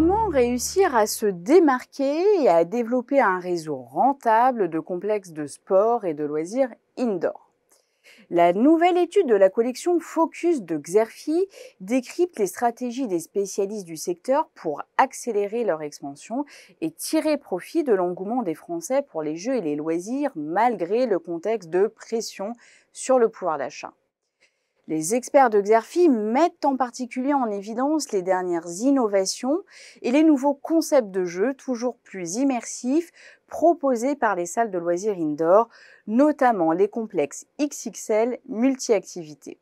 Comment réussir à se démarquer et à développer un réseau rentable de complexes de sport et de loisirs indoor La nouvelle étude de la collection Focus de Xerfi décrypte les stratégies des spécialistes du secteur pour accélérer leur expansion et tirer profit de l'engouement des Français pour les jeux et les loisirs malgré le contexte de pression sur le pouvoir d'achat. Les experts de Xerfi mettent en particulier en évidence les dernières innovations et les nouveaux concepts de jeux toujours plus immersifs proposés par les salles de loisirs indoor, notamment les complexes XXL multi-activités.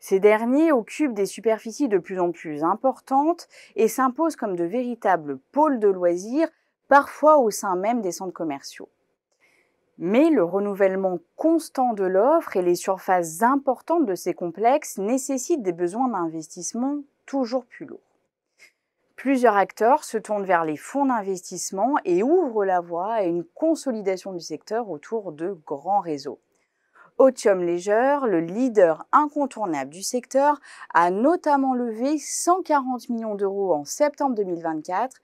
Ces derniers occupent des superficies de plus en plus importantes et s'imposent comme de véritables pôles de loisirs, parfois au sein même des centres commerciaux. Mais le renouvellement constant de l'offre et les surfaces importantes de ces complexes nécessitent des besoins d'investissement toujours plus lourds. Plusieurs acteurs se tournent vers les fonds d'investissement et ouvrent la voie à une consolidation du secteur autour de grands réseaux. Autium Leisure, le leader incontournable du secteur, a notamment levé 140 millions d'euros en septembre 2024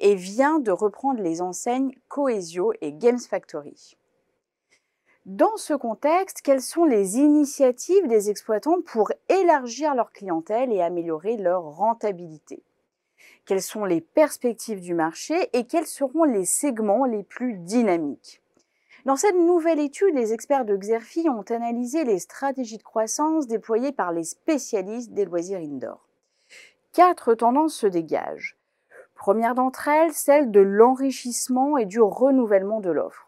et vient de reprendre les enseignes Coesio et Games Factory. Dans ce contexte, quelles sont les initiatives des exploitants pour élargir leur clientèle et améliorer leur rentabilité Quelles sont les perspectives du marché et quels seront les segments les plus dynamiques dans cette nouvelle étude, les experts de Xerfi ont analysé les stratégies de croissance déployées par les spécialistes des loisirs indoor. Quatre tendances se dégagent. Première d'entre elles, celle de l'enrichissement et du renouvellement de l'offre.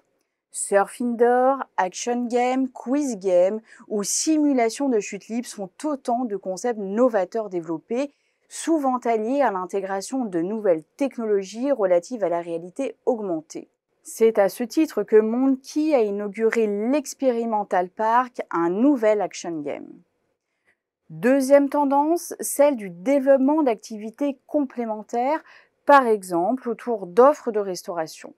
Surf indoor, action game, quiz game ou simulation de chute libre sont autant de concepts novateurs développés, souvent alliés à l'intégration de nouvelles technologies relatives à la réalité augmentée. C'est à ce titre que Monkey a inauguré l'Experimental Park, un nouvel action game. Deuxième tendance, celle du développement d'activités complémentaires, par exemple autour d'offres de restauration.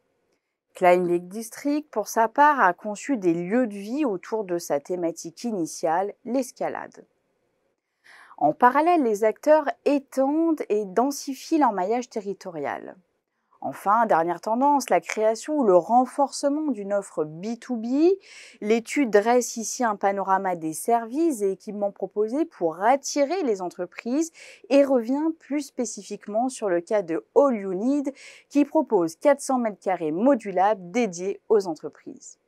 Klein Lake District, pour sa part, a conçu des lieux de vie autour de sa thématique initiale, l'escalade. En parallèle, les acteurs étendent et densifient leur maillage territorial. Enfin, dernière tendance, la création ou le renforcement d'une offre B2B. L'étude dresse ici un panorama des services et équipements proposés pour attirer les entreprises et revient plus spécifiquement sur le cas de All You Need qui propose 400 m2 modulables dédiés aux entreprises.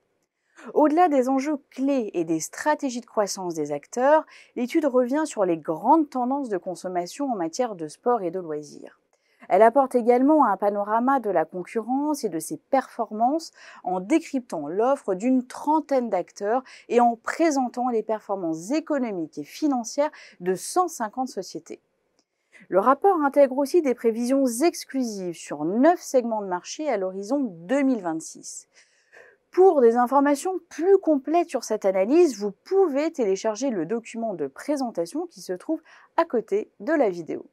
Au-delà des enjeux clés et des stratégies de croissance des acteurs, l'étude revient sur les grandes tendances de consommation en matière de sport et de loisirs. Elle apporte également un panorama de la concurrence et de ses performances en décryptant l'offre d'une trentaine d'acteurs et en présentant les performances économiques et financières de 150 sociétés. Le rapport intègre aussi des prévisions exclusives sur neuf segments de marché à l'horizon 2026. Pour des informations plus complètes sur cette analyse, vous pouvez télécharger le document de présentation qui se trouve à côté de la vidéo.